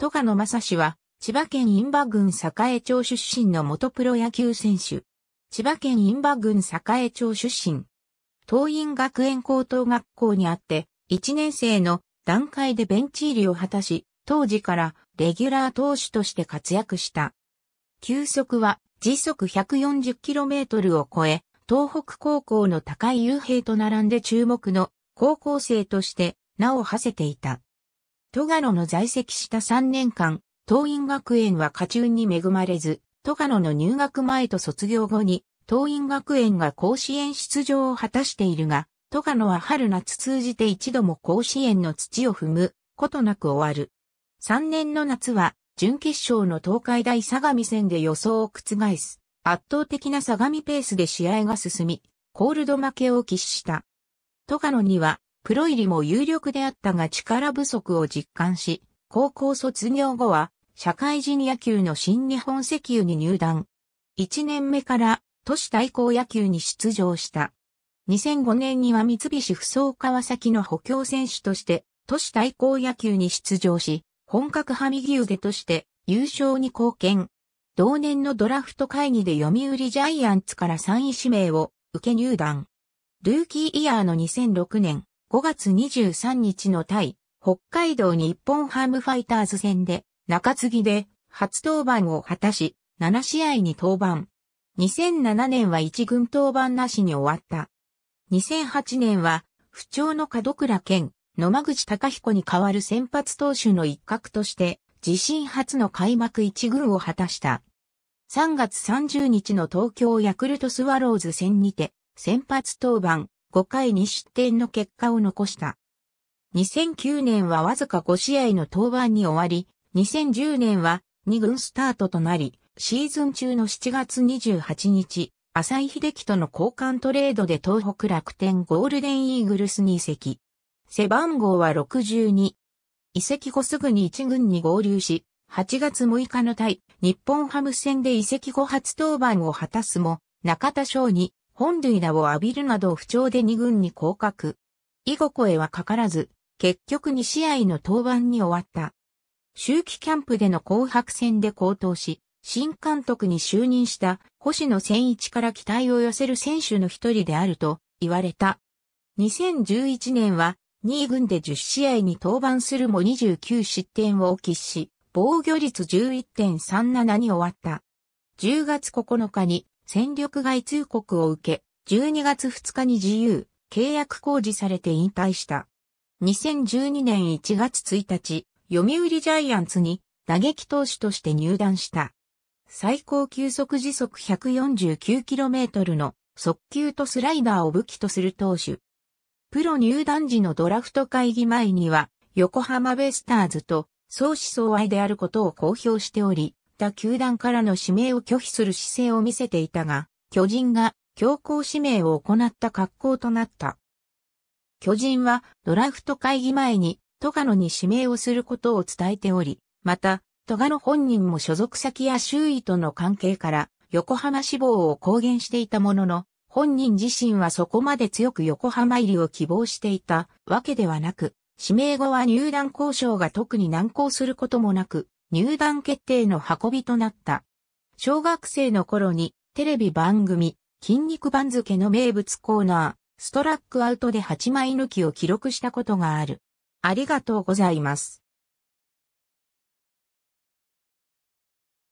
戸賀野正氏は、千葉県印馬郡栄町出身の元プロ野球選手。千葉県印馬郡栄町出身。東院学園高等学校にあって、1年生の段階でベンチ入りを果たし、当時からレギュラー投手として活躍した。球速は時速 140km を超え、東北高校の高井雄平と並んで注目の高校生として名を馳せていた。戸賀野の在籍した3年間、東院学園は家中に恵まれず、戸賀野の入学前と卒業後に、東院学園が甲子園出場を果たしているが、戸賀野は春夏通じて一度も甲子園の土を踏むことなく終わる。3年の夏は、準決勝の東海大相模戦で予想を覆す、圧倒的な相模ペースで試合が進み、コールド負けを喫した。戸賀野には、プロ入りも有力であったが力不足を実感し、高校卒業後は、社会人野球の新日本石油に入団。1年目から都市対抗野球に出場した。2005年には三菱不走川崎の補強選手として都市対抗野球に出場し、本格ハミ牛毛として優勝に貢献。同年のドラフト会議で読売ジャイアンツから3位指名を受け入団。ルーキーイヤーの2006年、5月23日の対北海道日本ハムファイターズ戦で中継ぎで初登板を果たし、7試合に登板。2007年は1軍登板なしに終わった。2008年は不調の門倉健、野間口隆彦に代わる先発投手の一角として、自身初の開幕一軍を果たした。3月30日の東京ヤクルトスワローズ戦にて、先発登板、5回2失点の結果を残した。2009年はわずか5試合の登板に終わり、2010年は2軍スタートとなり、シーズン中の7月28日、浅井秀樹との交換トレードで東北楽天ゴールデンイーグルスに移籍。背番号は62。移籍後すぐに1軍に合流し、8月6日の対日本ハム戦で移籍後初登板を果たすも、中田翔に本塁打を浴びるなど不調で2軍に降格。以後声はかからず、結局2試合の登板に終わった。周期キャンプでの紅白戦で高騰し、新監督に就任した星野千一から期待を寄せる選手の一人であると言われた。2011年は2軍で10試合に登板するも29失点を喫し、防御率11.37に終わった。10月9日に戦力外通告を受け、12月2日に自由、契約工事されて引退した。2012年1月1日、読売ジャイアンツに打撃投手として入団した。最高球速時速 149km の速球とスライダーを武器とする投手。プロ入団時のドラフト会議前には、横浜ベイスターズと相思相愛であることを公表しており、った球団からの指名を拒否する姿勢を見せていたが、巨人が強行指名を行った格好となった。巨人はドラフト会議前に、トガノに指名をすることを伝えており、また、トガノ本人も所属先や周囲との関係から、横浜志望を公言していたものの、本人自身はそこまで強く横浜入りを希望していたわけではなく、指名後は入団交渉が特に難航することもなく、入団決定の運びとなった。小学生の頃にテレビ番組、筋肉番付の名物コーナー、ストラックアウトで8枚抜きを記録したことがある。ありがとうございます。